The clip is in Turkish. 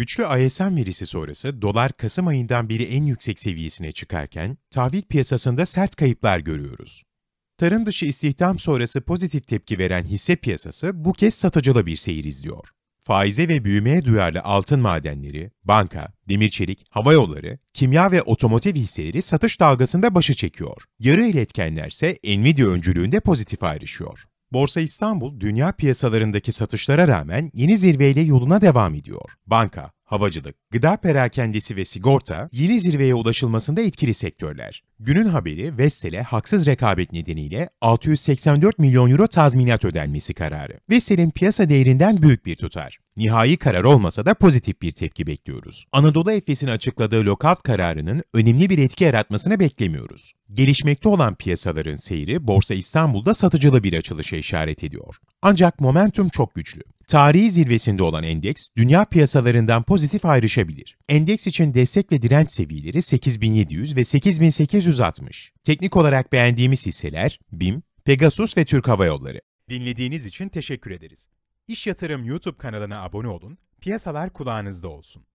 Güçlü ISM verisi sonrası dolar Kasım ayından beri en yüksek seviyesine çıkarken tahvil piyasasında sert kayıplar görüyoruz. Tarım dışı istihdam sonrası pozitif tepki veren hisse piyasası bu kez satıcılı bir seyir izliyor. Faize ve büyümeye duyarlı altın madenleri, banka, demir çelik, hava yolları, kimya ve otomotiv hisseleri satış dalgasında başı çekiyor. Yarı ise Nvidia öncülüğünde pozitif ayrışıyor. Borsa İstanbul dünya piyasalarındaki satışlara rağmen yeni zirveyle yoluna devam ediyor. Banka, havacılık, gıda perakendesi ve sigorta yeni zirveye ulaşılmasında etkili sektörler. Günün haberi Vestel'e haksız rekabet nedeniyle 684 milyon euro tazminat ödenmesi kararı. Vestel'in piyasa değerinden büyük bir tutar. Nihai karar olmasa da pozitif bir tepki bekliyoruz. Anadolu Efes'in açıkladığı lockout kararının önemli bir etki yaratmasını beklemiyoruz. Gelişmekte olan piyasaların seyri Borsa İstanbul'da satıcılı bir açılışa işaret ediyor. Ancak momentum çok güçlü. Tarihi zirvesinde olan endeks, dünya piyasalarından pozitif ayrışabilir. Endeks için destek ve direnç seviyeleri 8700 ve 8860. Teknik olarak beğendiğimiz hisseler BİM, Pegasus ve Türk Hava Yolları. Dinlediğiniz için teşekkür ederiz. İş Yatırım YouTube kanalına abone olun, piyasalar kulağınızda olsun.